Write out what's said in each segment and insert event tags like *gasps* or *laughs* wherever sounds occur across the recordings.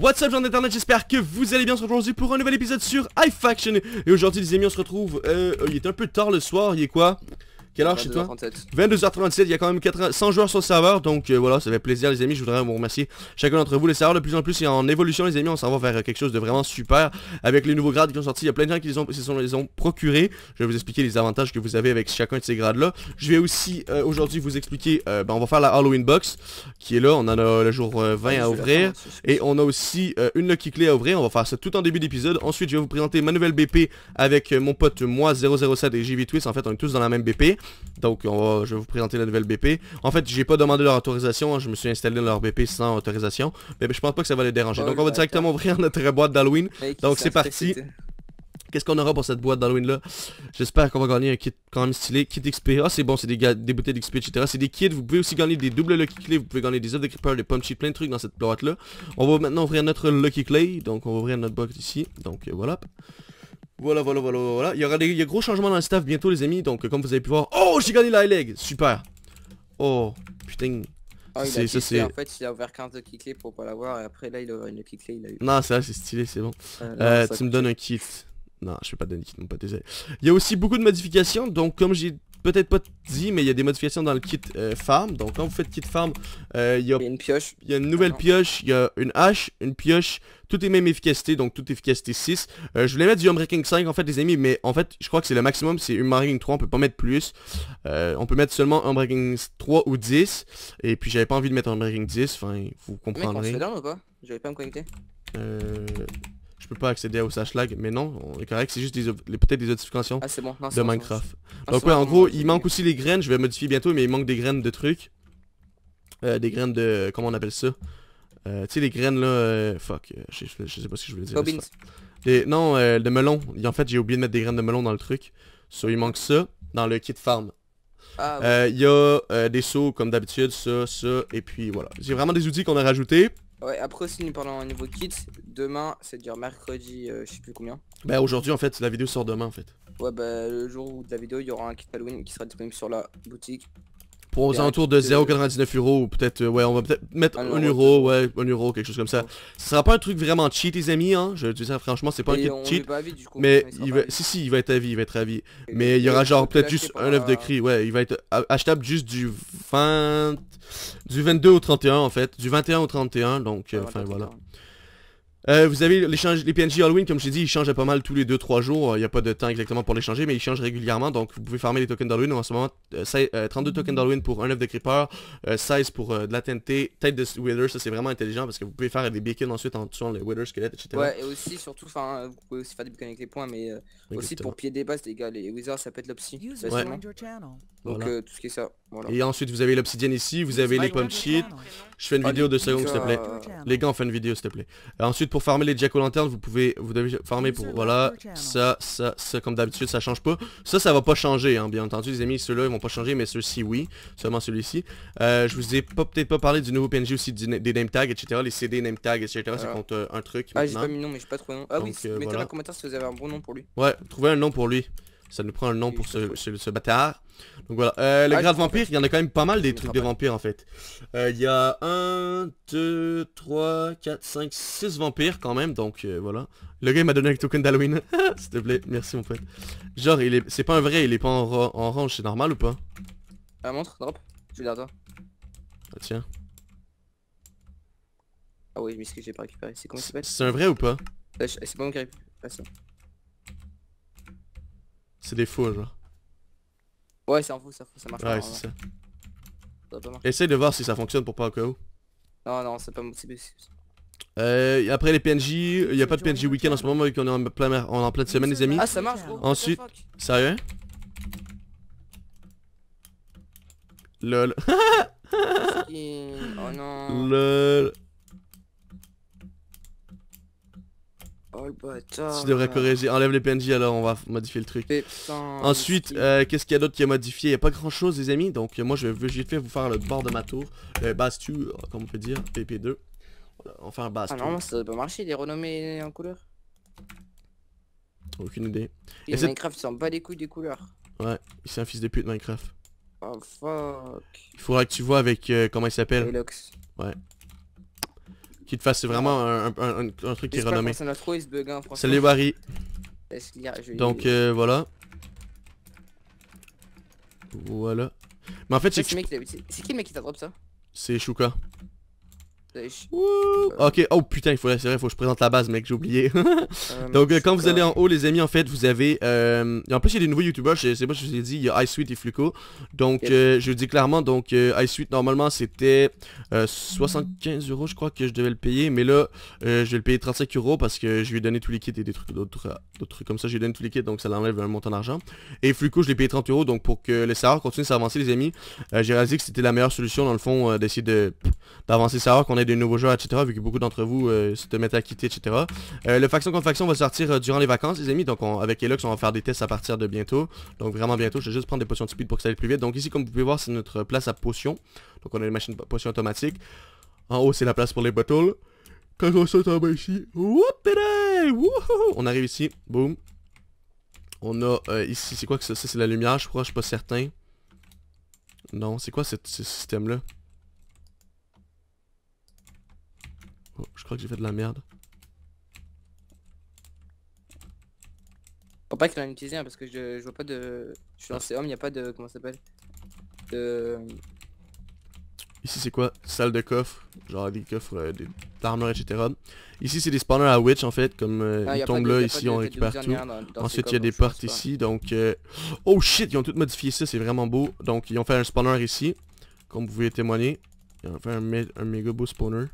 What's up gens d'internet, j'espère que vous allez bien aujourd'hui pour un nouvel épisode sur iFaction Et aujourd'hui les amis on se retrouve, euh, il est un peu tard le soir, il est quoi quelle heure chez toi 22h37. Il y a quand même 100 joueurs sur le serveur. Donc euh, voilà, ça fait plaisir les amis. Je voudrais vous remercier chacun d'entre vous. les serveurs de plus en plus est en évolution les amis. On s'en va vers quelque chose de vraiment super. Avec les nouveaux grades qui sont sortis, il y a plein de gens qui les ont, sont, les ont procurés. Je vais vous expliquer les avantages que vous avez avec chacun de ces grades-là. Je vais aussi euh, aujourd'hui vous expliquer, euh, ben, on va faire la Halloween Box qui est là. On en a le jour 20 ah, à ouvrir. Et on a aussi une Lucky Clé à ouvrir. On va faire ça tout en début d'épisode. Ensuite, je vais vous présenter ma nouvelle BP avec mon pote moi 007 et JV Twist. En fait, on est tous dans la même BP. Donc, je vais vous présenter la nouvelle BP. En fait, j'ai pas demandé leur autorisation. Hein. je me suis installé dans leur BP sans autorisation. Mais, je pense pas que ça va les déranger. Donc, on va directement ouvrir notre boîte d'Halloween. Donc, c'est parti. Qu'est-ce qu'on aura pour cette boîte d'Halloween là J'espère qu'on va gagner un kit quand même stylé. Kit XP. Ah c'est bon, c'est des, des, bouteilles d'XP, etc. C'est des kits. Vous pouvez aussi gagner des doubles Lucky Clay. Vous pouvez gagner des œufs de Creeper, des punchy, plein de trucs dans cette boîte là. On va maintenant ouvrir notre Lucky Clay. Donc on va ouvrir notre box ici. Donc voilà. Voilà, voilà, voilà, voilà. Il y aura des, gros changements dans le staff bientôt, les amis. Donc, comme vous avez pu voir... Oh, j'ai gagné la leg Super Oh, putain. Ah, c'est c'est en fait il a ouvert 15 de kickley pour pas l'avoir et après là il a ouvert une kick il a eu Non c'est là c'est stylé c'est bon euh, euh, Tu me donnes un kit Non je vais pas donner un kit non pas désolé Il y a aussi beaucoup de modifications donc comme j'ai peut-être pas dit, mais il y a des modifications dans le kit euh, farm. Donc quand vous faites kit farm, euh, il y a une pioche. Il y une nouvelle pioche, il y a une hache, une pioche, toutes les mêmes efficacités, donc toute efficacité 6. Euh, je voulais mettre du homebreaking 5 en fait les amis, mais en fait je crois que c'est le maximum, c'est marine 3, on peut pas mettre plus. on peut mettre seulement breaking 3 ou 10. Et puis j'avais pas envie de mettre un breaking 10, enfin vous comprendrez. pas J'avais pas me connecter. Euh je peux pas accéder au lag mais non, on est correct, c'est juste peut-être des notifications ah, de Minecraft. Ah, Donc ouais, en gros, il manque aussi les graines, je vais modifier bientôt, mais il manque des graines de trucs. Euh, des graines de... comment on appelle ça euh, Tu sais, les graines là... Euh, fuck, je, sais pas ce que je voulais dire. non, le melon. en fait, j'ai oublié de mettre des graines de melon dans le truc. So, il manque ça dans le kit farm. Ah, il y a des seaux comme d'habitude, ça, ça, et puis voilà. J'ai vraiment des outils qu'on a rajoutés. Ouais, après aussi nous parlons au niveau kit. Demain, c'est-à-dire mercredi, euh, je sais plus combien. Bah aujourd'hui en fait, la vidéo sort demain en fait. Ouais bah le jour où la vidéo, il y aura un kit Halloween qui sera disponible sur la boutique pour aux alentours de 0,99€ euh, ou peut-être, euh, ouais, on va peut-être mettre 1€, euro, ouais, 1 euro, quelque chose comme ça. Ce sera pas un truc vraiment cheat, les amis, hein, je dis ça franchement, c'est pas un kit cheat, mais il, va, si, si, il va être à vie, il va être à vie. mais il y aura genre peut-être juste un œuf de cri, ouais, il va être achetable juste du 20, du 22 au 31 en fait, du 21 au 31, donc, euh, ah, enfin voilà. Euh, vous avez l'échange, les PNJ Halloween, comme je l'ai dit, ils changent pas mal tous les 2-3 jours. Il n'y a pas de temps exactement pour les changer, mais ils changent régulièrement. Donc vous pouvez farmer les tokens d'Halloween. En ce moment, 32 euh, euh, tokens d'Halloween pour un œuf de creeper, 16 pour de la TNT, tête de wither, ça c'est vraiment intelligent parce que vous pouvez faire des beacons ensuite en tuant les wither squelettes, etc. Ouais, et aussi surtout, enfin, vous pouvez aussi faire des beacons avec les points, mais aussi pour pied des bases les gars, les wizards ça peut être l'option. Donc euh, tout ce qui est ça. Voilà. Et ensuite vous avez l'obsidienne ici, vous avez les punchies. Je fais une ah, vidéo de secondes s'il te plaît. Les gars on fait une vidéo s'il te plaît. ensuite pour farmer les jack o vous pouvez vous devez farmer pour voilà ça ça ça comme d'habitude ça change pas. Ça ça va pas changer hein, bien entendu les amis ceux-là ils vont pas changer mais ceux-ci oui seulement celui-ci. Euh, je vous ai peut-être pas parlé du nouveau PNJ aussi des name tags etc les CD name tags etc C'est ah. compte euh, un truc. Ah j'ai pas mis nom mais j'ai pas trouvé nom. Ah oui mettez dans un commentaire si vous avez un bon nom pour lui. Ouais trouvez un nom pour lui. Ça nous prend un nom pour ce, ce, ce bâtard. Donc voilà. Euh, ah, grave vampire il y en a quand même pas mal des trucs de vampires en fait. Euh, il y a 1, 2, 3, 4, 5, 6 vampires quand même. Donc euh, voilà. Le gars m'a donné un token d'Halloween. *laughs* S'il te plaît, merci mon pote. Genre, c'est est pas un vrai, il est pas en, range orange, c'est normal ou pas Ah montre, drop. Tu l'as toi. Ah tiens. Ah oui, mais ce que j'ai pas récupéré, c'est comment ça s'appelle C'est un vrai ou pas euh, C'est pas mon qui C'est des faux genre. Ouais, c'est en faux ça, ça marche ouais, c'est ça. Essaye de voir si ça fonctionne pour pas au cas où. Non, non, c'est pas motivé. Euh, après les PNJ, il a pas de PNJ week-end en ce hein. moment vu qu'on est en plein, on en pleine semaine les amis. Ah ça marche gros. Ensuite, sérieux *laughs* Lol. *laughs* oh non. Lol. Oh le bâtard. Tu devrais corriger. Enlève les PNJ alors, on va modifier le truc. Ensuite, euh, qu'est-ce qu'il y a d'autre qui est modifié Il n'y a pas grand chose, les amis. Donc, moi, je vais juste fait vous faire le bord de ma tour. Le bastu, euh, comme on peut dire, PP2. On faire un bastu. Ah non, ça doit pas marcher, il est renommé en couleur. Aucune idée. Et Minecraft s'en bat les couilles des couleurs. Ouais, c'est un fils de pute Minecraft. Oh fuck. Il faudra que tu vois avec euh, comment il s'appelle. Ouais. Qui te fasse vraiment un, truc qui est renommé. C'est les Barry. Donc euh, voilà. Voilà. Mais en fait, c'est. C'est qui le mec qui t'a drop ça C'est Shuka. Ok, oh putain, il faut, c'est vrai, faut que je présente la base, mec, j'ai oublié. *laughs* Euh, donc, euh, quand vous allez en haut, les amis, en fait, vous avez... Euh, en plus, il y a des nouveaux youtubeurs, je sais pas si je vous ai dit, il y a iSuite et Fluco. Donc, je dis clairement, donc, iSuite, normalement, c'était 75 euros, je crois que je devais le payer. Mais là, je vais le payer 35 euros parce que je lui ai donné tous les kits et des trucs d'autres trucs comme ça. Je lui ai donné tous les kits, donc ça l'enlève un montant d'argent. Et Fluco, je l'ai payé 30 euros, donc pour que les serveurs continuent à s'avancer, les amis, j'ai réalisé que c'était la meilleure solution, dans le fond, d'essayer de, d'avancer le serveur qu'on des nouveaux joueurs, etc. Vu que beaucoup d'entre vous euh, se mettent à quitter, etc. Euh, le faction contre faction va sortir euh, durant les vacances, les amis. Donc avec Elux, on va faire des tests à partir de bientôt. Donc vraiment bientôt, je vais juste prendre des potions de speed pour que ça aille plus vite. Donc ici, comme vous pouvez voir, c'est notre place à potions. Donc on a une machine potions automatique. En haut, c'est la place pour les bottles. Quand on saute en bas ici, on arrive ici, boum. On a ici, c'est quoi que ça, c'est la lumière, je crois, je suis pas certain. Non, c'est quoi ce système-là Oh, je crois que j'ai fait de la merde. Faut pas qu'il en ait utilisé parce que je, je, vois pas de... Je suis lancé il y a pas de... Comment ça s'appelle De... Ici c'est quoi Salle de coffre, genre des coffres, d'armure euh, des etc. Ici c'est des spawners à witch en fait, comme euh, ah, ils tombent là, ici on récupère tout. Ensuite il y a des portes ici, donc... Euh... Oh shit, ils ont tout modifié ça, c'est vraiment beau. Donc ils ont fait un spawner ici, comme vous pouvez témoigner. Ils ont fait un, un méga beau spawner.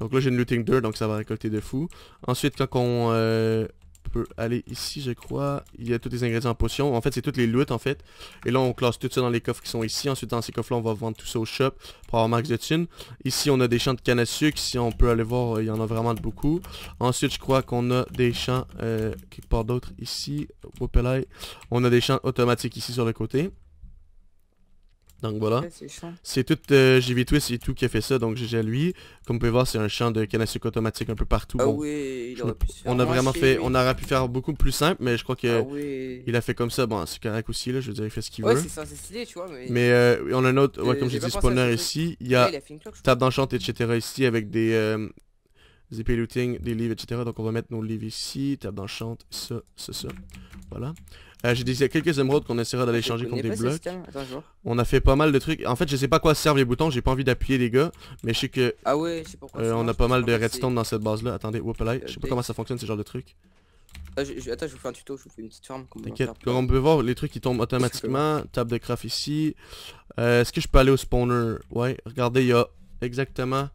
Donc là j'ai une looting 2, donc ça va récolter de fou. Ensuite quand on euh, peut aller ici je crois, il y a tous les ingrédients en potion. En fait c'est toutes les loot en fait. Et là on classe tout ça dans les coffres qui sont ici. Ensuite dans ces coffres là on va vendre tout ça au shop pour avoir max de thunes. Ici on a des champs de canne à sucre, si on peut aller voir euh, il y en a vraiment beaucoup. Ensuite je crois qu'on a des champs euh, quelque part d'autre ici. On a des champs automatiques ici sur le côté. Donc voilà. C'est tout J'ai euh, JV Twist et tout qui a fait ça, donc GG à lui. Comme vous pouvez voir, c'est un champ de canne à sucre automatique un peu partout. Ah oui, il aurait pu On a vraiment fait, on aurait pu faire beaucoup plus simple, mais je crois que ah il a fait comme ça. Bon, c'est correct aussi là, je veux dire, il fait ce qu'il veut. Ouais, c'est ça, tu vois. Mais, euh, on a un autre, ouais, comme j'ai dit, spawner ici. Il y a, table d'enchant, etc. ici avec des, euh, des looting, des livres, etc. Donc on va mettre nos livres ici, table d'enchant, ça, ça, ça. Voilà. Ah, j'ai quelques émeraudes qu'on essaiera d'aller changer contre des blocs. On a fait pas mal de trucs. En fait, je sais pas quoi servent les boutons, j'ai pas envie d'appuyer les gars, mais je sais que ah ouais, pourquoi on a pas mal de redstone dans cette base là. Attendez, whoop je sais pas comment ça fonctionne ce genre de truc. Ah, attends, je vous fais un tuto, je vous fais une petite forme. Euh, T'inquiète, comme on peut voir, les trucs qui tombent automatiquement. Table de craft ici. Euh, est-ce que je peux aller au spawner Ouais, regardez, il y a exactement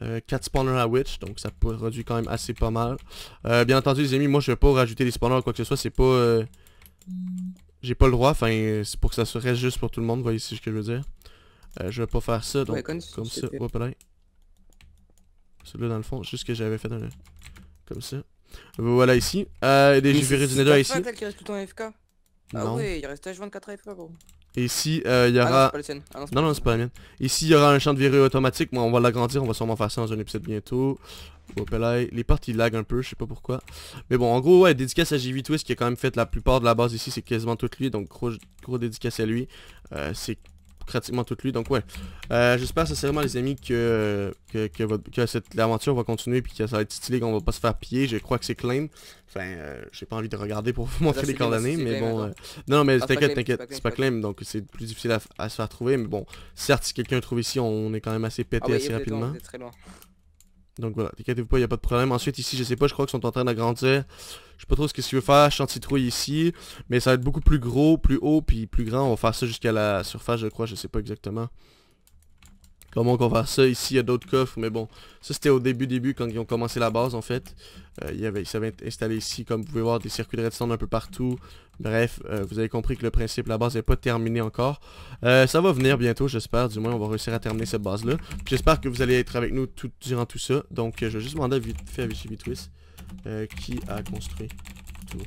4 euh, spawners à Witch, donc ça produit quand même assez pas mal. bien entendu, les amis, moi je vais pas rajouter des spawners ou quoi que ce soit, c'est pas j'ai pas le droit, enfin, c'est pour que ça se reste juste pour tout le monde, voyez ce que je veux dire. Euh, je vais pas faire ça, donc comme, ça. Hop là. Celui-là dans le fond, juste ce que j'avais fait dans le... Comme ça. Voilà ici. Euh, et j'ai viré du nether ici. en Ah non. ouais, il reste H24 FK gros. Et ici, euh, il y ah aura... non ah non, c'est pas, la mienne. Ici, il y aura un champ de virus automatique. Moi, on va l'agrandir. On va sûrement faire ça dans un épisode bientôt les parties lag un peu, je sais pas pourquoi. Mais bon, en gros, ouais, dédicace à JV Twist qui a quand même fait la plupart de la base ici, c'est quasiment tout lui, donc gros, gros dédicace à lui. Euh, c'est pratiquement tout lui, donc ouais. Euh, j'espère sincèrement, les amis, que, que, votre, cette aventure va continuer puis que ça va être stylé, qu'on va pas se faire piller. Je crois que c'est claim. Enfin, euh, j'ai pas envie de regarder pour *laughs* vous montrer les coordonnées, mais bon. Non, mais ah, t'inquiète, t'inquiète, c'est pas claim, donc c'est plus difficile à, se faire trouver. Mais bon, certes, si quelqu'un trouve ici, on est quand même assez pété ah assez rapidement. Donc voilà, t'inquiétez-vous pas, il n'y a pas de problème. Ensuite ici, je sais pas, je crois qu'ils sont en train d'agrandir. Je sais pas trop ce que tu veux faire, suis de ici. Mais ça va être beaucoup plus gros, plus haut, puis plus grand. On va faire ça jusqu'à la surface, je crois, je sais pas exactement. Comment on va faire ça Ici, il y a d'autres coffres, mais bon. Ça, c'était au début, début, quand ils ont commencé la base, en fait. Euh, il, y avait, installé ici, comme vous pouvez voir, des circuits de redstone un peu partout. Bref, euh, vous avez compris que le principe, la base n'est pas terminée encore. Euh, ça va venir bientôt, j'espère. Du moins, on va réussir à terminer cette base-là. J'espère que vous allez être avec nous durant tout ça. Donc, euh, je vais juste demander à Vichy qui a construit tout.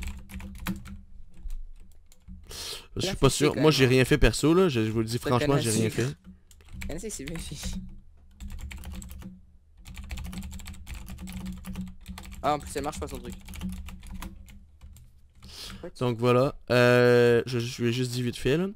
Je suis pas sûr. Moi, j'ai rien fait perso, là. Je, vous le dis franchement, j'ai rien *laughs* fait. Ah, en plus, ça marche pas son truc. Donc voilà, euh, je, je juste dire vite fait là.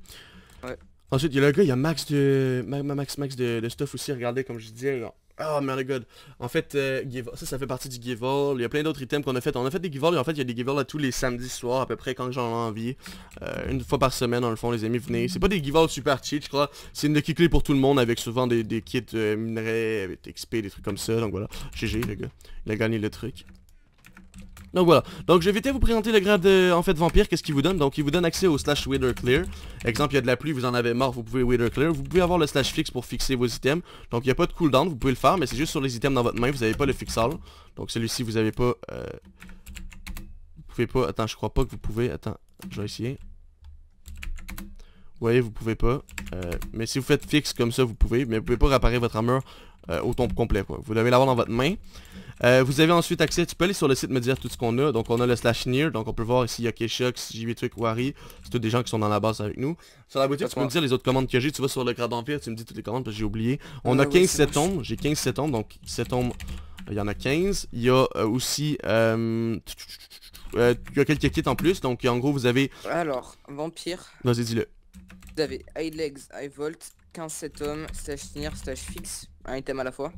Ensuite, il y a le gars, il y a Max de... Max Max de, de stuff aussi, regardez comme je disais. Oh my god. En fait, euh, ça, ça fait partie du all. Il y a plein d'autres items qu'on a fait. On a fait des give et en fait, il y a des give à tous les samedis soirs à peu près quand j'en ai envie. Euh, une fois par semaine, dans le fond, les amis, venez. C'est pas des give all super cheat, je crois. C'est une qui clé pour tout le monde avec souvent des, des kits euh, minerais, avec XP, des trucs comme ça. Donc voilà. GG, le gars. Il a gagné le truc. Donc voilà. Donc je vais vite vous présenter le grade de en fait vampire, qu'est-ce qu'il vous donne. Donc il vous donne accès au slash wither clear. Exemple, il y a de la pluie, vous en avez marre, vous pouvez wither clear. Vous pouvez avoir le slash fixe pour fixer vos items. Donc il n'y a pas de cooldown, vous pouvez le faire, mais c'est juste sur les items dans votre main, vous n'avez pas le fixal. Donc celui-ci, vous n'avez pas... Euh... Vous pouvez pas... Attends, je crois pas que vous pouvez... Attends, je vais essayer. Vous voyez, vous pouvez pas. Euh, mais si vous faites fixe comme ça, vous pouvez. Mais vous pouvez pas réparer votre armure euh, au tombe complet. Quoi. Vous devez l'avoir dans votre main. Euh, vous avez ensuite accès, tu peux aller sur le site me dire tout ce qu'on a. Donc on a le slash near, donc on peut voir ici y a 8 Trick, Wari. C'est tous des gens qui sont dans la base avec nous. Sur la boutique, tu peux me dire les autres commandes que j'ai. Tu vas sur le grade vampire, tu me dis toutes les commandes parce que j'ai oublié. On euh, a 15 sept hommes. j'ai 15 hommes. donc hommes. Euh, il y en a 15. Il y a aussi... il y a quelques kits en plus, donc en gros vous avez... Alors, vampire... Vas-y, dis-le. Vous avez High Legs, High Volt, 15 sept hommes, Slash Near, Slash fixe un item à la fois.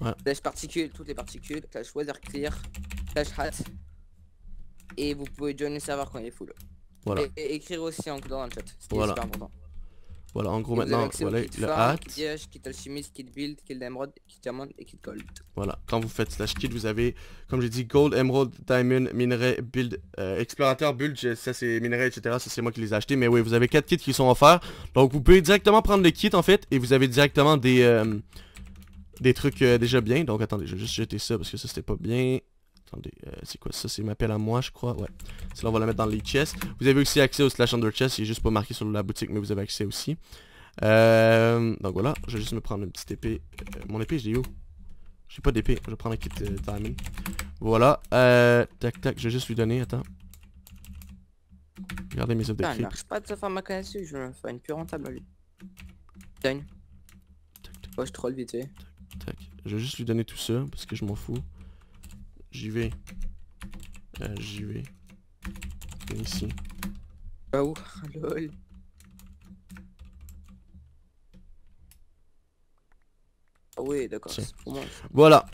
Ouais. particules, toutes les particules, slash weather clear, hat. Et vous pouvez joindre le serveur quand il est full. Voilà. Et, écrire aussi en dans le chat, c'est voilà. super important. Voilà, en gros maintenant, voilà, kit le hat. Kit kit alchimiste, kit build, kit emerald, kit diamond et kit gold. Voilà, quand vous faites slash kit, vous avez, comme j'ai dit, gold, emerald, diamond, minerai, build, euh, explorateur, build, ça c'est minerai, etc. Ça c'est moi qui les ai achetés, mais oui, vous avez quatre kits qui sont offerts. Donc vous pouvez directement prendre les kits en fait, et vous avez directement des... Euh, des trucs euh, déjà bien. Donc attendez, je vais juste jeter ça parce que ça c'était pas bien. Attendez, euh, c'est quoi ça C'est m'appelle à moi, je crois. Ouais. Cela, on va la mettre dans les Chess Vous avez aussi accès au slash under chest. Il est juste pas marqué sur la boutique, mais vous avez accès aussi. Euh, donc voilà, je vais juste me prendre une petite épée. Euh, mon épée, je l'ai où J'ai pas d'épée. Je vais prendre un kit diamond. Voilà. tac, tac, je vais juste lui donner. Attends. Regardez mes objets. Il veux pas de faire ma connaissance. Je vais me faire une plus rentable à lui. tac Ouais, oh, je troll vite fait. Tac. Je vais juste lui donner tout ça, parce que je m'en fous. J'y vais. Euh, j'y vais. Viens ici. Oh, lol. Ah oui, d'accord, Voilà.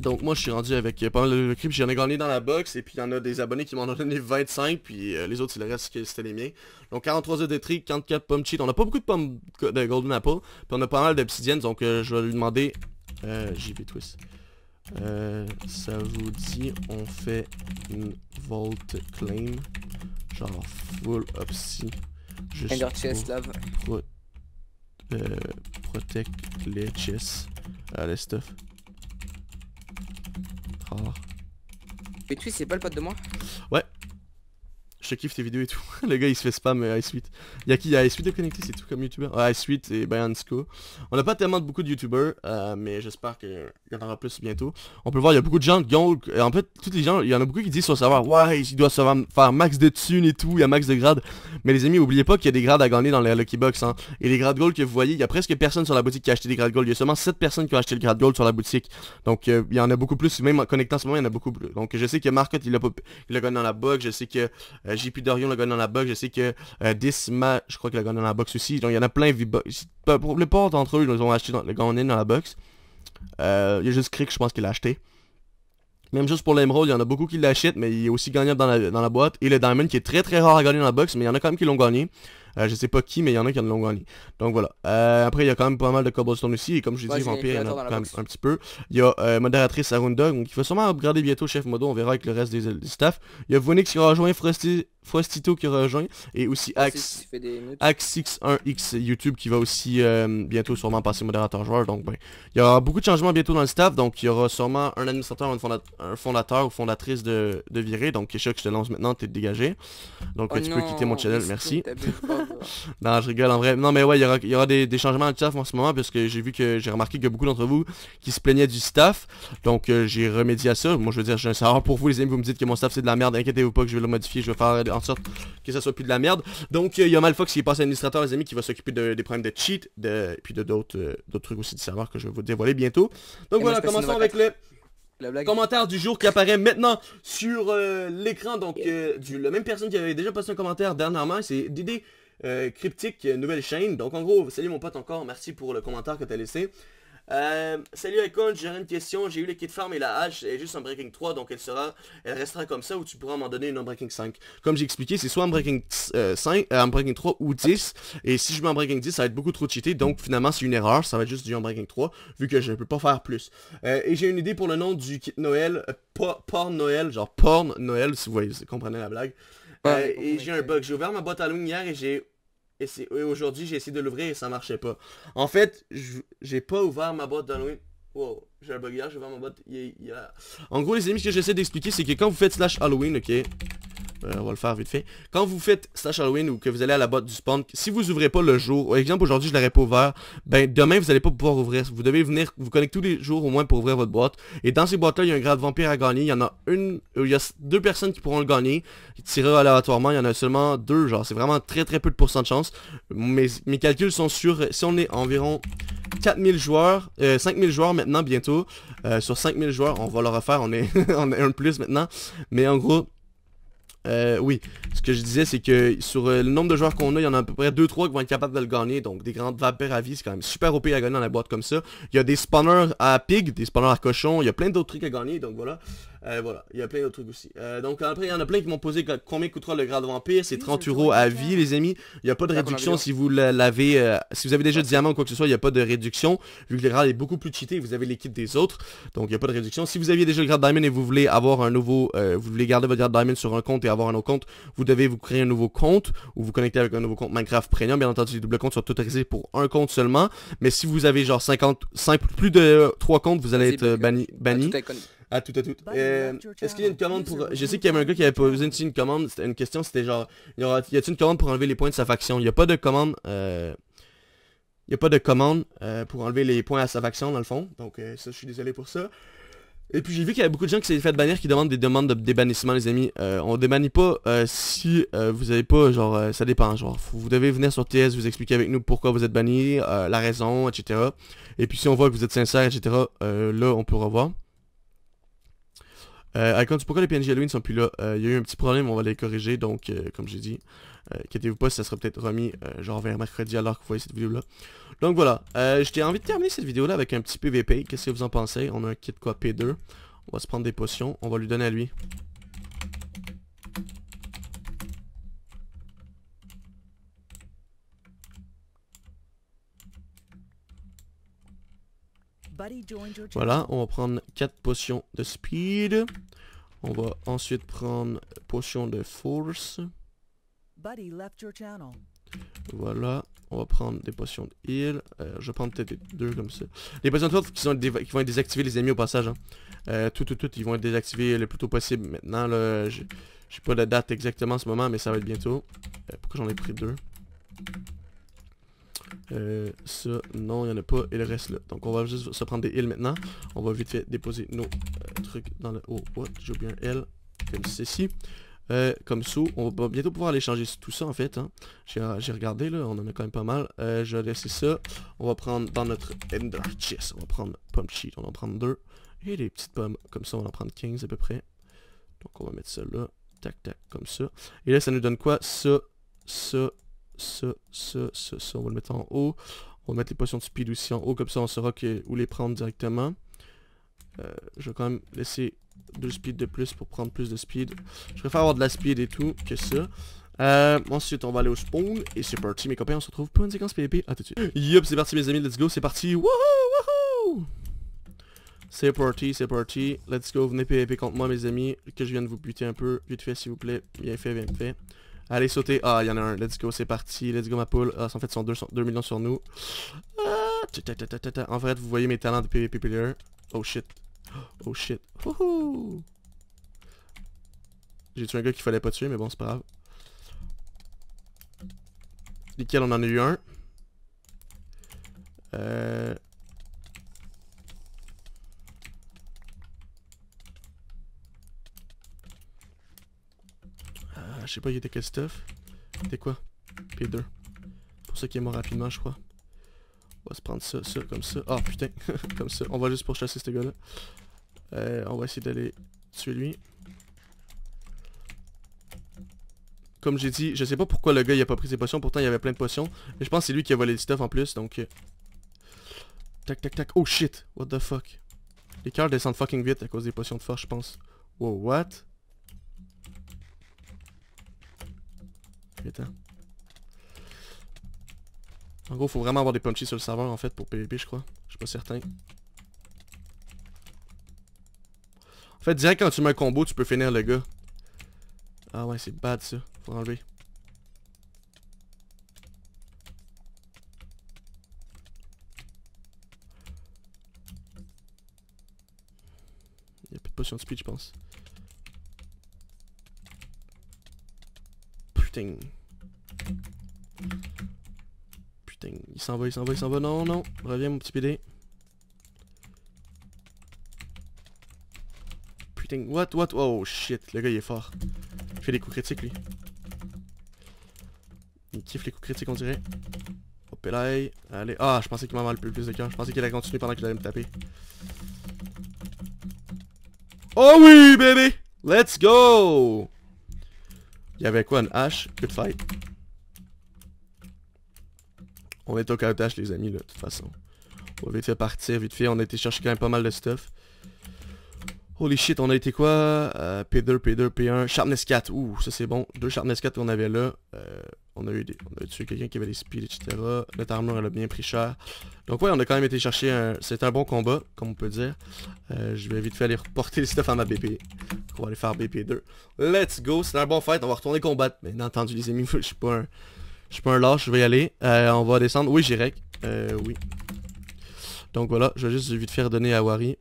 Donc moi je suis rendu avec euh, pas mal de clips, j'en ai gagné dans la box et puis il y en a des abonnés qui m'en ont donné 25 puis euh, les autres c'est le reste c'était les miens. Donc 43 de tri, 44 pommes cheat, on n'a pas beaucoup de pommes de golden apple, puis on a pas mal d'obsidienne donc euh, je vais lui demander euh, JP Twist. Euh, ça vous dit on fait une vault claim genre full obsi juste chest, love. Euh protect les chests. Allez stuff rare. tu c'est pas le pote de moi Ouais, je kiffe tes vidéos et tout. *laughs* le gars il se fait spam euh, y Y'a qui a a de déconnecté, c'est tout comme youtubeur ah, suite et Bayansco. On n'a pas tellement de beaucoup de youtubeurs, euh, mais j'espère qu'il y en aura plus bientôt. On peut voir, il y a beaucoup de gens qui En fait, toutes les gens, il y en a beaucoup qui disent sur savoir, ouais, il doit savoir faire max de thunes et tout, il y a max de grades. Mais les amis, oubliez pas qu'il y a des grades à gagner dans les Lucky Box. Hein. Et les grades gold que vous voyez, il y a presque personne sur la boutique qui a acheté des grades gold. Il y a seulement 7 personnes qui ont acheté le grade gold sur la boutique. Donc euh, il y en a beaucoup plus, même en connectant ce moment, il y en a beaucoup plus. Donc je sais que market il a pas... il a gagné dans la box, je sais que... j'ai euh, JP Dorion l'a gagné dans la box, Je sais que euh, Disma, je crois qu'il l'a gagné dans la box aussi. Donc il y en a plein. Pour le d'entre eux, ils l'ont acheté dans, le gagné dans la box euh, il y a juste Crick, je pense, qu'il l'a acheté. Même chose pour l'Emerald, il y en a beaucoup qui l'achètent, mais il est aussi gagnable dans la, dans la boîte. Et le Diamond, qui est très très rare à gagner dans la box mais il y en a quand même qui l'ont gagné. Euh, je sais pas qui, mais il y en a qui en en gagné. Donc voilà. Euh, après, il y a quand même pas mal de cobblestone aussi. Et comme je l'ai dit, Vampire, il y en a quand même un petit peu. Il y a euh, Modératrice Arunda, donc il va sûrement upgrader bientôt Chef Modo. On verra avec le reste des, des staffs. Il y a Vonix qui aura rejoint Frosty Frostito qui rejoint et aussi ah, Axe, Axe 1 x YouTube qui va aussi euh, bientôt sûrement passer modérateur joueur. Donc ben, il y aura beaucoup de changements bientôt dans le staff. Donc il y aura sûrement un administrateur, un, fondateur ou fondatrice de, virer. Donc Kesha, je te lance maintenant, t'es dégagé. Donc oh tu peux quitter mon channel, merci. *laughs* non, je rigole en vrai. Non mais ouais, il y aura, des, changements dans staff en ce moment parce que j'ai vu que j'ai remarqué que beaucoup d'entre vous qui se plaignaient du staff. Donc euh, j'ai remédié à ça. Moi je veux dire, j'ai un savoir pour vous les amis, vous me dites que mon staff c'est de la merde, inquiétez-vous pas que je vais le modifier, je vais faire en sorte que ça soit plus de la merde. Donc euh, il y a Malfox qui est passé administrateur, les amis, qui va s'occuper de, des problèmes de cheat, de, et puis de euh, d'autres trucs aussi de serveur que je vais vous dévoiler bientôt. Donc voilà, commençons avec le... Commentaire du jour qui apparaît maintenant sur euh, l'écran. Donc, du, la même personne qui avait déjà passé un commentaire dernièrement, c'est Dédé Cryptique Nouvelle Chaîne. Donc, en gros, salut mon pote encore, merci pour le commentaire que t'as laissé. Euh, salut Icon, j'ai une question. J'ai eu le kit farm et la hache est juste en breaking 3, donc elle sera, elle restera comme ça ou tu pourras m'en donner une en breaking 5. Comme j'ai expliqué, c'est soit en breaking, 5, euh, euh, en breaking 3 ou 10. Et si je mets en breaking 10, ça va être beaucoup trop cheaté, donc finalement c'est une erreur. Ça va être juste du en breaking 3, vu que je ne peux pas faire plus. et j'ai une idée pour le nom du kit Noël, porn Noël, genre porn Noël, si vous, comprenez la blague. et j'ai un bug. J'ai ouvert ma boîte à hier et j'ai et, aujourd'hui, j'ai essayé de l'ouvrir et ça marchait pas. En fait, j'ai pas ouvert ma boîte d'Halloween. Wow, j'ai un hier, j'ai ouvert ma boîte. En gros, les amis, ce que j'essaie d'expliquer, c'est que quand vous faites slash Halloween, ok, euh, on va le faire vite fait. Quand vous faites Slash Halloween ou que vous allez à la boîte du spawn, si vous ouvrez pas le jour, euh, exemple aujourd'hui je l'aurais pas ouvert, ben demain vous allez pas pouvoir ouvrir. Vous devez venir vous connecter tous les jours au moins pour ouvrir votre boîte. Et dans ces boîtes-là, il y a un grade vampire à gagner. Il y en a une. Euh, il y a deux personnes qui pourront le gagner. Tirer aléatoirement, il y en a seulement deux, genre. C'est vraiment très très peu de pourcent de chance. Mes, mes calculs sont sur. Si on est environ 4000 joueurs, 5000 joueurs maintenant bientôt. sur 5000 joueurs, on va le refaire, on est *laughs* on est un plus maintenant. Mais en gros, euh, oui, ce que je disais, c'est que sur euh, le nombre de joueurs qu'on a, il y en a à peu près 2-3 qui vont être capables de le gagner. Donc, des grandes vapeurs à vie, c'est quand même super OP à gagner dans la boîte comme ça. Il y a des spawners à pig, des spawners à cochon, il y a plein d'autres trucs à gagner. Donc, voilà. Euh, voilà, il y a plein d'autres trucs aussi. Euh, donc après, il y en a plein qui m'ont posé combien coûtera le grade vampire. C'est 30 euros à vie, les amis. Il n'y a pas de réduction si vous l'avez. Euh, si vous avez déjà ah, diamant ou quoi que ce soit, il n'y a pas de réduction. Vu que le grade est beaucoup plus cheaté, vous avez l'équipe des autres. Donc il n'y a pas de réduction. Si vous aviez déjà le grade diamond et vous voulez avoir un nouveau. Euh, vous voulez garder votre grade diamond sur un compte et avoir un autre compte, vous devez vous créer un nouveau compte ou vous connecter avec un nouveau compte Minecraft Premium. Bien entendu, les doubles comptes sont autorisés pour un compte seulement. Mais si vous avez genre 50, 5, plus de 3 comptes, vous allez être banni. Bah, banni. À tout, à tout. Euh, est-ce qu'il y a une commande pour... Je sais qu'il y avait un gars qui avait posé une, commande, c'était une question, c'était genre, y a-t-il une commande pour enlever les points de sa faction Il n'y a pas de commande... Euh... Il a pas de commande euh, pour enlever les points à sa faction, dans le fond. Donc, euh, ça, je suis désolé pour ça. Et puis, j'ai vu qu'il y a beaucoup de gens qui s'étaient fait bannir qui demandent des demandes de débannissement, les amis. on débannit pas si vous avez pas, genre, ça dépend, genre, vous devez venir sur TS, vous expliquer avec nous pourquoi vous êtes banni, la raison, etc. Et puis, si on voit que vous êtes sincère, etc., là, on peut revoir. Euh, Icon, pourquoi les PNJ Halloween sont plus là euh, Il y a eu un petit problème, on va les corriger, donc euh, comme j'ai dit, euh, inquiétez-vous pas, ça sera peut-être remis genre vers mercredi alors que vous voyez cette vidéo-là. Donc voilà, j'étais envie de terminer cette vidéo-là avec un petit PVP, qu'est-ce que vous en pensez On a un kit quoi P2, on va se prendre des potions, on va lui donner à lui. Voilà, on va prendre 4 potions de speed. On va ensuite prendre potions de force. Voilà, on va prendre des potions de heal. Euh, je vais prendre peut-être deux comme ça. Les potions de force qui, sont qui vont désactiver les ennemis au passage. Hein. Euh, tout, tout, tout, ils vont être désactivés le plus tôt possible maintenant. Je n'ai pas la date exactement en ce moment, mais ça va être bientôt. Euh, pourquoi j'en ai pris deux euh, ça, non, il n'y en a pas. Et le reste là. Donc on va juste se prendre des îles maintenant. On va vite fait déposer nos euh, trucs dans le... haut J'ai oublié un L. Comme ceci. Euh, comme ça, on va bientôt pouvoir aller changer tout ça en fait. Hein. J'ai regardé là, on en a quand même pas mal. je vais laisser ça. On va prendre dans notre Ender Chest. On va prendre Pump Sheet. On va en prendre deux. Et des petites pommes. Comme ça, on en prendre 15 à peu près. Donc on va mettre ça là. Tac, tac, comme ça. Et là, ça nous donne quoi Ça, ça ça, ça, ça, ça, On va le mettre en haut. On va mettre les potions de speed aussi en haut, comme ça on saura où les prendre directement. Euh, je vais quand même laisser deux speed de plus pour prendre plus de speed. Je préfère avoir de la speed et tout que ça. Euh, ensuite, on va aller au spawn et c'est parti mes copains, on se retrouve pour une séquence PvP. à tout de suite. Yup, c'est parti mes amis, let's go, c'est parti. Wouhou, wouhou C'est parti, c'est parti. Let's go, venez PvP contre moi mes amis, que je viens de vous buter un peu. Vite fait s'il vous plaît, bien fait, bien fait. Allez, sauter. Ah, il y en a un. Let's go, c'est parti. Let's go, ma poule. Ah, en fait, ils sont 2, millions sur nous. Ah, en fait, vous voyez mes talents de PvP player. Oh shit. Oh shit. J'ai tué un gars qu'il fallait pas tuer, mais bon, c'est pas grave. Nickel, on en a eu un. Euh... Euh, je sais pas, il était quel stuff. C'était quoi P2. Pour ceux qui est mort rapidement, je crois. On va se prendre ça, ça, comme ça. oh, putain, *laughs* comme ça. On va juste pour chasser ce gars-là. Euh, on va essayer d'aller tuer lui. Comme j'ai dit, je sais pas pourquoi le gars il a pas pris ses potions, pourtant il y avait plein de potions. Mais je pense que c'est lui qui a volé le stuff en plus, donc... Euh. Tac, tac, tac. Oh shit, what the fuck. Les cœurs descendent fucking vite à cause des potions de force, je pense. Wow, what Hein. En gros, faut vraiment avoir des punchies sur le serveur en fait pour PvP, je crois. Je suis pas certain. En fait, direct quand tu mets un combo, tu peux finir le gars. Ah ouais, c'est bad ça. Faut enlever. Il a plus de potion de speed, je pense. putain. Putain, il s'en va, il s'en va, il s'en va. Non, non, reviens mon petit PD. Putain, what, what, oh shit, le gars il est fort. Il fait des coups critiques lui. Il kiffe les coups critiques on dirait. Hop là, allez. Ah, je pensais qu'il m'en mal le plus de cœur. Je pensais qu'il allait continuer pendant qu'il allait me taper. Oh oui, bébé! Let's go! Il y avait quoi Une hache Good fight. On est au hache les amis là, de toute façon. On va vite fait partir, vite fait. On a été chercher quand même pas mal de stuff. Holy shit, on a été quoi P2, P2, P1. Sharpness 4. Ouh, ça c'est bon. Deux Sharpness 4 qu'on avait là. Euh, on, a eu des, on a tué quelqu'un qui avait des speeds, etc. Notre armure, elle a bien pris cher. Donc ouais, on a quand même été chercher un... C'est un bon combat, comme on peut dire. Euh, je vais vite fait aller reporter les stuff à ma BP. On va aller faire BP2. Let's go, c'est un bon fight. On va retourner combattre. Mais bien entendu, les amis, *laughs* je suis pas un... Je suis pas un lâche, je vais y aller. Euh, on va descendre. Oui, j'irai. Euh, oui. Donc voilà, je vais juste vite faire donner à Wari.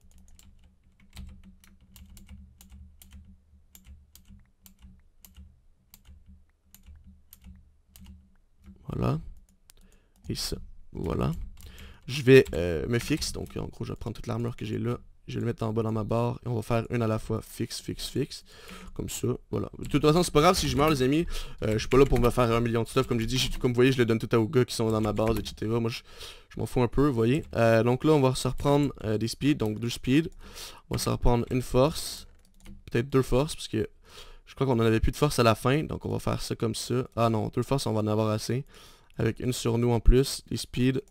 Voilà. Et ça. Voilà. Je vais euh, me fixe. Donc en gros, je vais prendre toute l'armure que j'ai là. Je vais le mettre en bas dans ma barre. Et on va faire une à la fois. Fixe, fixe, fixe. Comme ça. Voilà. De toute façon, c'est pas grave si je meurs, les amis. Euh, je suis pas là pour me faire un million de stuff. Comme j'ai dit, comme vous voyez, je le donne tout à aux gars qui sont dans ma base, etc. Moi, je, m'en fous un peu, vous voyez. Euh, donc là, on va se reprendre des speeds. Donc deux speeds. On va se reprendre une force. Peut-être deux forces. Parce que je crois qu'on en avait plus de force à la fin, donc on va faire ça comme ça. Ah non, deux forces, on va en avoir assez. Avec une sur nous en plus, les speed.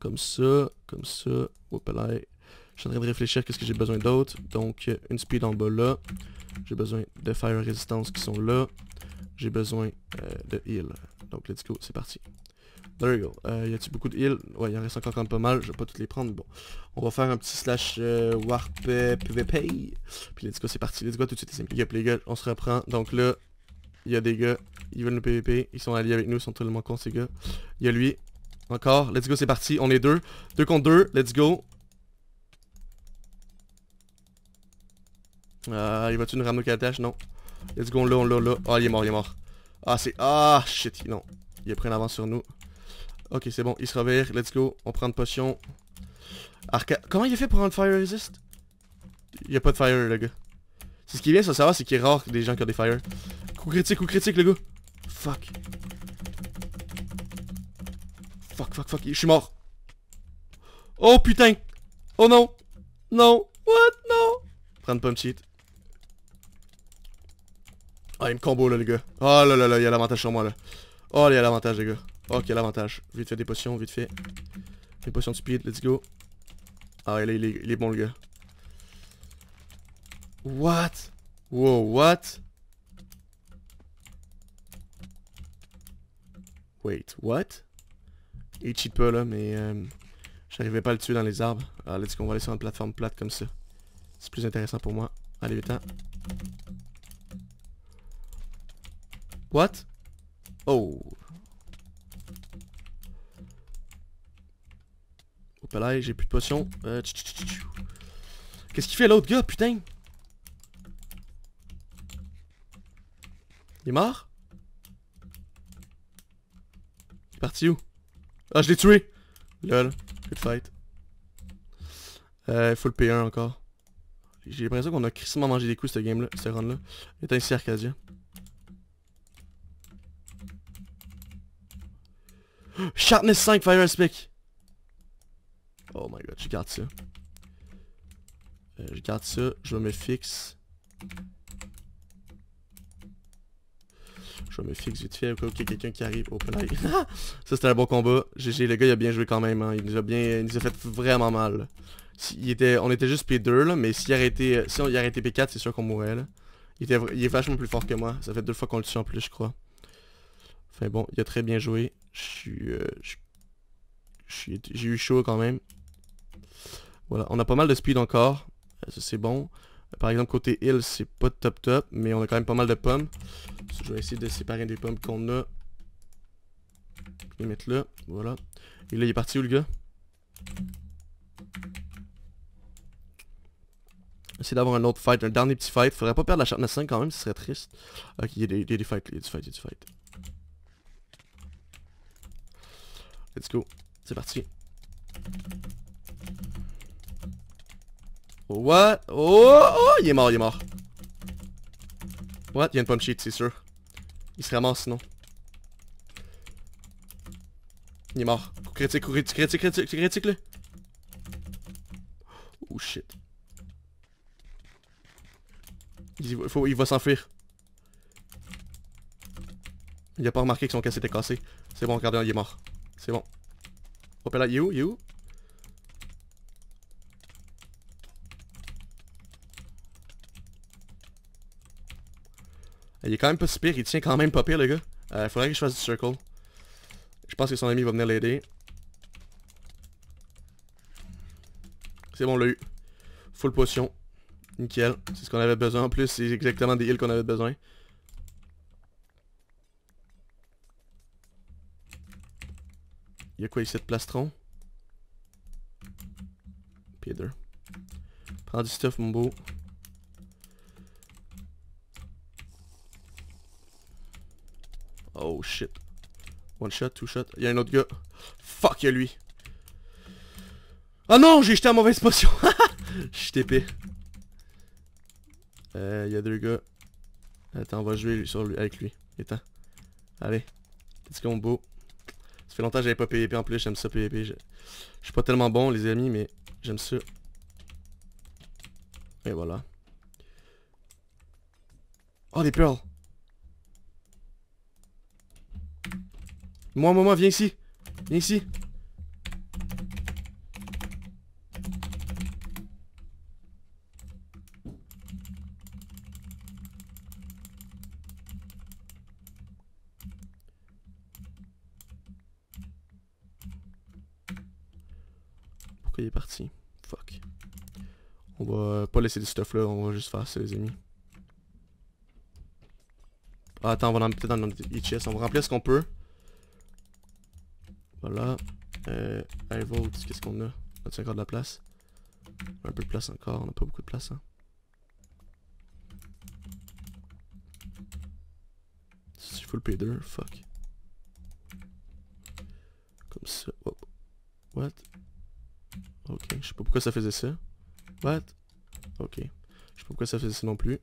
Comme ça, comme ça. Oups, là. Je suis en train de réfléchir qu'est-ce que j'ai besoin d'autre. Donc, une speed en bas là. J'ai besoin de fire résistance qui sont là. J'ai besoin euh, de heal. Donc, let's go, c'est parti. There you go. ya euh, y a t beaucoup de heals Ouais, il en reste encore quand même pas mal. Je vais pas toutes les prendre. Bon, on va faire un petit slash euh, warp pvp. Euh, Puis let's go, c'est parti. Let's go tout de suite les amis. Yep, les gars, on se reprend. Donc là, il y a des gars. Ils veulent le pvp. Ils sont alliés avec nous. Ils sont tellement cons ces gars. Il y a lui. Encore. Let's go, c'est parti. On est deux. Deux contre deux. Let's go. il va-tu nous ramener au calatage Non. Let's go, on l'a, on l'a, là. Ah, oh, il est mort, il est mort. Ah, c'est... Ah, shit, non. Il a pris l'avance sur nous. Ok, c'est bon, il se revient, let's go, on prend une potion. Arca... Comment il a fait pour un fire resist Il a pas de fire, le gars. C'est ce qui est bien, ça savoir, c'est qu'il est rare des gens qui ont des fire. Coup critique, coup critique, le gars. Fuck. Fuck, fuck, fuck, je suis mort. Oh putain Oh non Non What Non Prendre pump cheat. Ah, il me combo là, le gars. Oh là là là, il y a l'avantage sur moi là. Oh, il y a l'avantage, les gars. Ok, l'avantage. Vite fait des potions, vite fait. Des potions de speed, let's go. Ah, il est, il est, bon le gars. What? Wow, what? Wait, what? Il cheat pas là, mais euh, j'arrivais pas à le tuer dans les arbres. Alors ah, let's go, on va aller sur une plateforme plate comme ça. C'est plus intéressant pour moi. Allez, vite, hein. What? Oh. j'ai plus de potions. Euh, Qu'est-ce qu'il fait l'autre gars, putain Il est mort Il est parti où Ah, je l'ai tué Lol, good fight. Euh, faut le P1 encore. J'ai l'impression qu'on a crissement mangé des coups ce game-là, ce run-là. Il est ainsi Arcadia. *gasps* Sharpness 5, Fire Aspect Oh my god, je garde ça. Euh, je garde ça, je me fixe. Je me fixe vite fait, ok, quelqu'un qui arrive, open eye. *laughs* Ah! ça c'était un bon combat, GG, le gars il a bien joué quand même, hein. il, nous a bien, il nous a fait vraiment mal. on était juste P2 là, mais s'il arrêtait, si on y arrêtait P4, c'est sûr qu'on mourrait là. Il, était, est vachement plus fort que moi, ça fait deux fois qu'on le tue en plus je crois. Enfin bon, il a très bien joué, je euh, J'ai eu chaud quand même. Voilà, on a pas mal de speed encore. Ça c'est bon. Par exemple, côté hill, c'est pas top top, mais on a quand même pas mal de pommes. Je vais essayer de séparer des pommes qu'on a. Je vais les mettre là, voilà. Et là, il est parti où le gars Essayer d'avoir un autre fight, un dernier petit fight. Faudrait pas perdre la charte 5 quand même, ce serait triste. Ok, il y a des, fights, il y a du fight, il y a du fight. Let's go, c'est parti. What? Oh, oh, il est mort, il est mort. What? Il y a une pomme shit, c'est sûr. Il se mort sinon. Il est mort. Critique, critique, critique, critique, critique, le Oh shit. Il, faut, va s'enfuir. Il a pas remarqué que son casque était cassé. C'est bon, regardez, il est mort. C'est bon. Hop là, il est où? Il est où? Il est quand même pas si il tient quand même pas pire le gars. Il euh, faudrait que je fasse du circle. Je pense que son ami va venir l'aider. C'est bon, on l'a eu. Full potion. Nickel. C'est ce qu'on avait besoin. En plus, c'est exactement des heals qu'on avait besoin. Il y a quoi ici de plastron Peter Prends du stuff, mon beau. Oh shit. One shot, two shot. Il y a un autre gars. Fuck, il lui. Ah non, j'ai jeté la mauvaise potion. *laughs* Je TP. Euh, il y a deux gars. Attends, on va jouer sur lui, avec lui. Attends. Allez. Petit combo. Ça fait longtemps que j'avais pas PVP en plus, j'aime ça PVP. Je... suis pas tellement bon les amis, mais j'aime ça. Et voilà. Oh, des pearls Moi, moi, moi, viens ici. Viens ici. Pourquoi il est parti Fuck. On va pas laisser des stuff là, on va juste faire ça les amis. Ah, attends, on va en mettre dans notre HS. E on va remplir ce qu'on peut. Voilà. Euh, I qu'est-ce qu'on a On a encore de la place Un peu de place encore, on n'a pas beaucoup de place. Hein. Si full P2, fuck. Comme ça. Oh. What Ok, je sais pas pourquoi ça faisait ça. What Ok. Je sais pas pourquoi ça faisait ça non plus.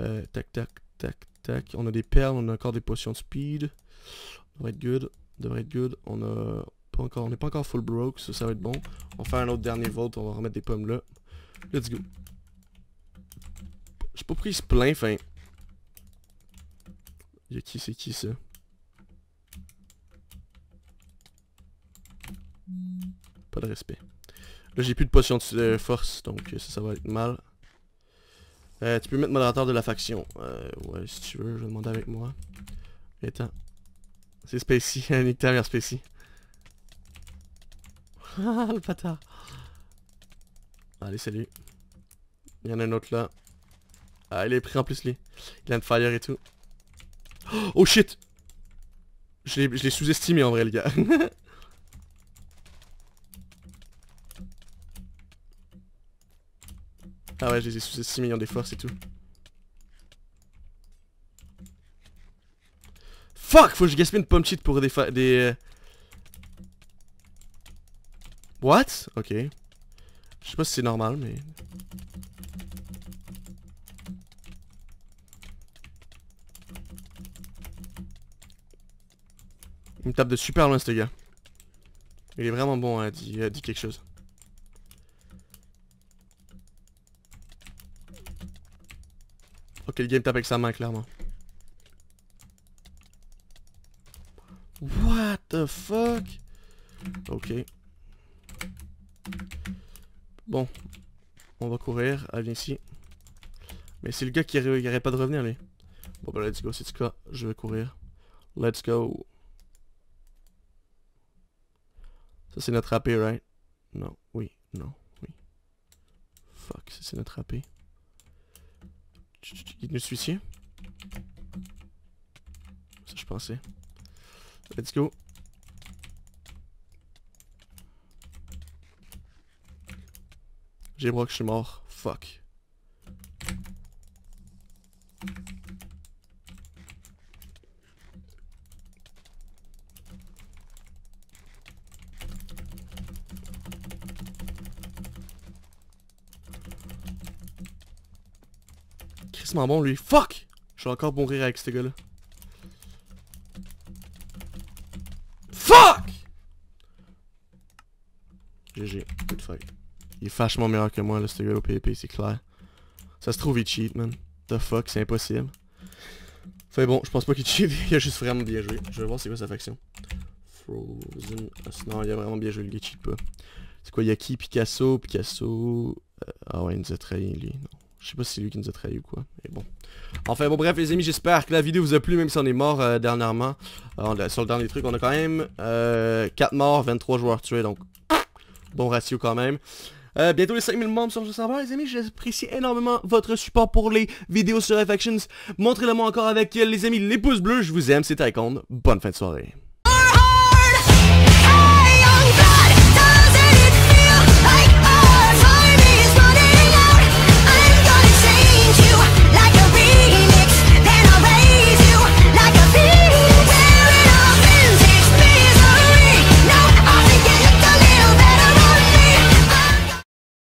Euh, tac, tac, tac, tac. On a des perles, on a encore des potions de speed. On va être good devrait être good. On a pas encore, on n'est pas encore full broke, ça, va être bon. On fait un autre dernier vote, on va remettre des pommes là. Let's go. J'ai pas pris ce plein, fin. Y'a qui, c'est qui ça Pas de respect. Là, j'ai plus de potion de euh, force, donc euh, ça, va être mal. Euh, tu peux mettre modérateur de la faction. ouais, si tu veux, je vais demander avec moi. Attends. C'est Spacey, un ta Spacey. *laughs* Ah le bâtard Allez salut. Il y en a un autre là. Ah il est pris en plus lui. Il a un fire et tout. Oh shit Je l'ai sous-estimé en vrai le gars. *laughs* ah ouais je les ai sous-estimés en des forces et tout. Fuck, faut que je gaspille une pomme cheat pour des... des... Euh. What? Ok. Je sais pas si c'est normal, mais... Il me tape de super loin, ce gars. Il est vraiment bon à dire, à dire quelque chose. Ok, le game tape avec sa main, clairement. fuck? Ok. Bon. On va courir. à vient Mais c'est le gars qui n'arrête pas de revenir, lui. Bon, bah, let's go, c'est tout cas. Je vais courir. Let's go. Ça, c'est notre AP, right? Non, oui, non, oui. Fuck, c'est notre AP. Il nous suit ici. Ça, je pensais. Let's go. J'ai broc, je suis mort. Fuck. m'a bon lui. Fuck! Je vais encore rire avec ce gars-là. est vachement meilleur que moi, là, ce gars au PvP, c'est clair. Ça se trouve, il cheat, man. The fuck, c'est impossible. Fait bon, je pense pas qu'il cheat, *laughs* il a juste vraiment bien joué. Je vais voir c'est quoi sa faction. Frozen. Euh, non, il a vraiment bien joué, le gars cheat pas. C'est quoi, il y a qui Picasso, Picasso. Euh, ah ouais, il nous a trahi, lui. Non. Je sais pas si c'est lui qui nous a trahi ou quoi. Mais bon. Enfin bon bref les amis, j'espère que la vidéo vous a plu même si on est mort euh, dernièrement. sur le dernier truc, on a quand même 4 morts, 23 joueurs tués donc bon ratio quand même. Euh, bientôt les 5000 membres sur le serveur, les amis. J'apprécie énormément votre support pour les vidéos sur f Montrez-le moi encore avec les amis les pouces bleus. Je vous aime, c'est Icon. Bonne fin de soirée.